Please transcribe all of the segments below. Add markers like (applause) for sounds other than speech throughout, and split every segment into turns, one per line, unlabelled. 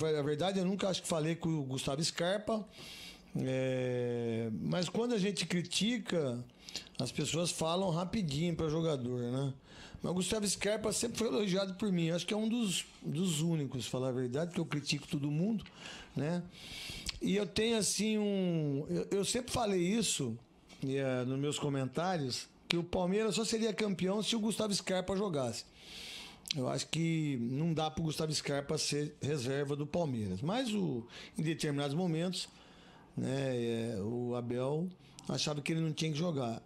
a verdade, eu nunca acho que falei com o Gustavo Scarpa. É, mas quando a gente critica, as pessoas falam rapidinho para jogador, né? Mas o Gustavo Scarpa sempre foi elogiado por mim. Eu acho que é um dos, dos únicos, falar a verdade, que eu critico todo mundo, né? E eu tenho assim um. Eu, eu sempre falei isso é, nos meus comentários, que o Palmeiras só seria campeão se o Gustavo Scarpa jogasse. Eu acho que não dá para o Gustavo Scarpa ser reserva do Palmeiras. Mas o, em determinados momentos, né, é, o Abel achava que ele não tinha que jogar.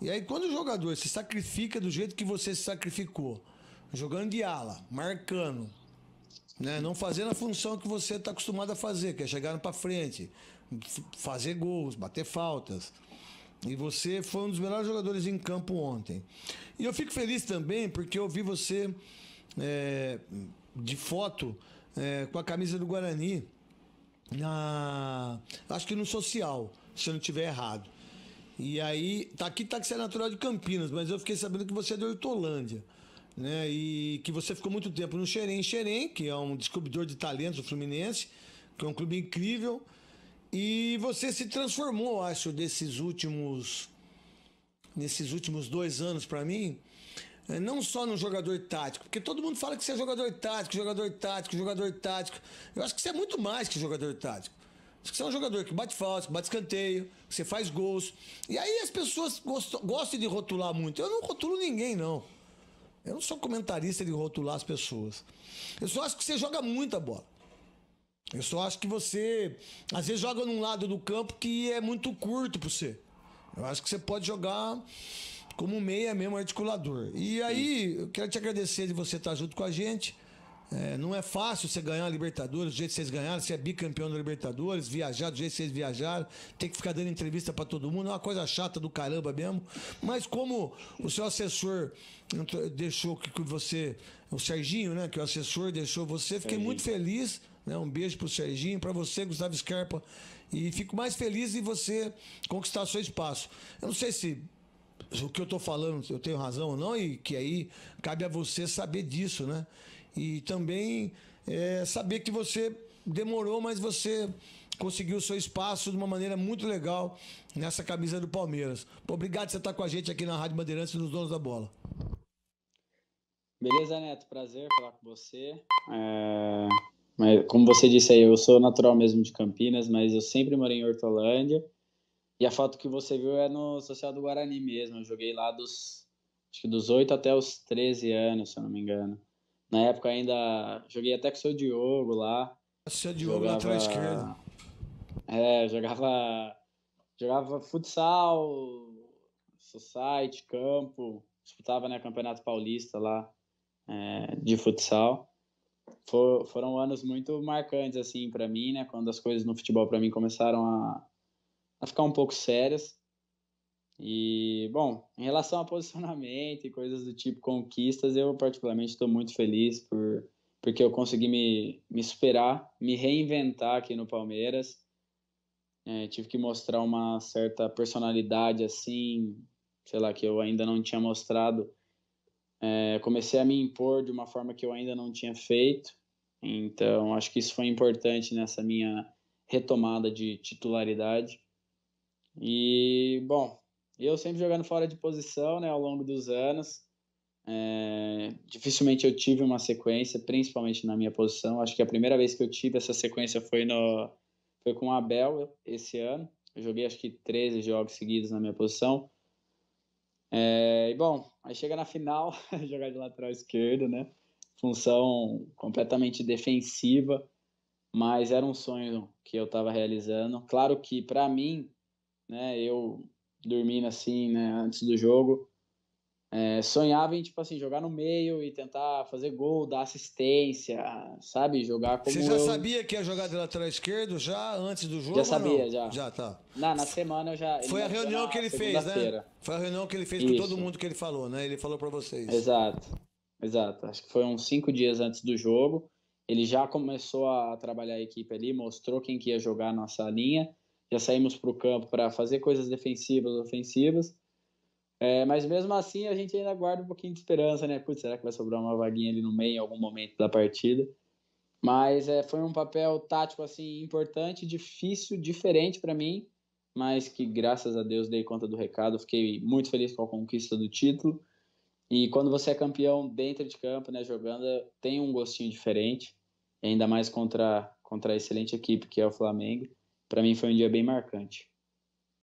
E aí, quando o jogador se sacrifica do jeito que você se sacrificou, jogando de ala, marcando, né, não fazendo a função que você está acostumado a fazer, que é chegar para frente, fazer gols, bater faltas. E você foi um dos melhores jogadores em campo ontem. E eu fico feliz também porque eu vi você é, de foto é, com a camisa do Guarani na. Acho que no social, se eu não estiver errado. E aí, tá aqui tá que você é natural de Campinas, mas eu fiquei sabendo que você é de Hortolândia. Né, e que você ficou muito tempo no Xerém Xerém, que é um descobridor de talentos do Fluminense, que é um clube incrível. E você se transformou, acho, desses últimos nesses últimos dois anos para mim, eh, não só no jogador tático, porque todo mundo fala que você é jogador tático, jogador tático, jogador tático. Eu acho que você é muito mais que jogador tático. Acho que você é um jogador que bate falta, que bate escanteio, que você faz gols. E aí as pessoas gostam, gostam de rotular muito. Eu não rotulo ninguém, não. Eu não sou comentarista de rotular as pessoas. Eu só acho que você joga muita bola. Eu só acho que você às vezes joga num lado do campo que é muito curto para você. Eu acho que você pode jogar como meia mesmo articulador. E aí, eu quero te agradecer de você estar junto com a gente. É, não é fácil você ganhar a Libertadores do jeito que vocês ganharam, ser é bicampeão da Libertadores, viajar do jeito que vocês viajaram, ter que ficar dando entrevista para todo mundo, é uma coisa chata do caramba mesmo. Mas como o seu assessor deixou que você, o Serginho, né, que o assessor deixou você, fiquei muito feliz. Né, um beijo pro Serginho, para você, Gustavo Scarpa. E fico mais feliz em você conquistar seu espaço. Eu não sei se o que eu estou falando, eu tenho razão ou não, e que aí cabe a você saber disso, né? e também é, saber que você demorou, mas você conseguiu o seu espaço de uma maneira muito legal nessa camisa do Palmeiras. Obrigado por você estar com a gente aqui na Rádio Bandeirantes nos Donos da Bola.
Beleza, Neto, prazer falar com você. É... Mas, como você disse aí, eu sou natural mesmo de Campinas, mas eu sempre morei em Hortolândia. E a foto que você viu é no Social do Guarani mesmo. Eu joguei lá dos, acho que dos 8 até os 13 anos, se eu não me engano. Na época ainda joguei até com o seu Diogo lá.
O seu Diogo jogava, lateral esquerdo.
É, jogava jogava futsal, society, campo, disputava né, campeonato paulista lá é, de futsal. For, foram anos muito marcantes assim para mim, né, quando as coisas no futebol para mim começaram a, a ficar um pouco sérias. E, bom, em relação a posicionamento e coisas do tipo conquistas, eu particularmente estou muito feliz por porque eu consegui me, me superar, me reinventar aqui no Palmeiras. É, tive que mostrar uma certa personalidade assim, sei lá, que eu ainda não tinha mostrado. É, comecei a me impor de uma forma que eu ainda não tinha feito. Então, acho que isso foi importante nessa minha retomada de titularidade. E, bom, eu sempre jogando fora de posição, né, ao longo dos anos. É, dificilmente eu tive uma sequência, principalmente na minha posição. Acho que a primeira vez que eu tive essa sequência foi, no, foi com o Abel esse ano. Eu joguei acho que 13 jogos seguidos na minha posição. É, e bom, aí chega na final, (laughs) jogar de lateral esquerdo, né? Função completamente defensiva, mas era um sonho que eu estava realizando. Claro que para mim, né, eu dormindo assim, né, antes do jogo. É, sonhava em, tipo assim, jogar no meio e tentar fazer gol, dar assistência, sabe? Jogar como. Você já eu... sabia
que ia jogar de lateral esquerdo já antes do jogo? Já sabia, já. Já, tá.
Na, na semana eu já. Né? Foi a reunião que ele fez, né? Foi a reunião que ele fez Isso. com todo
mundo que ele falou, né? Ele falou para
vocês. Exato, exato. Acho que foi uns cinco dias antes do jogo. Ele já começou a trabalhar a equipe ali, mostrou quem que ia jogar na nossa linha já saímos para o campo para fazer coisas defensivas, ofensivas. É, mas mesmo assim a gente ainda guarda um pouquinho de esperança, né? Putz, será que vai sobrar uma vaguinha ali no meio em algum momento da partida? Mas é, foi um papel tático assim importante, difícil, diferente para mim, mas que graças a Deus dei conta do recado. Fiquei muito feliz com a conquista do título. E quando você é campeão dentro de campo, né, jogando, tem um gostinho diferente, ainda mais contra contra a excelente equipe que é o Flamengo para mim foi um dia bem marcante.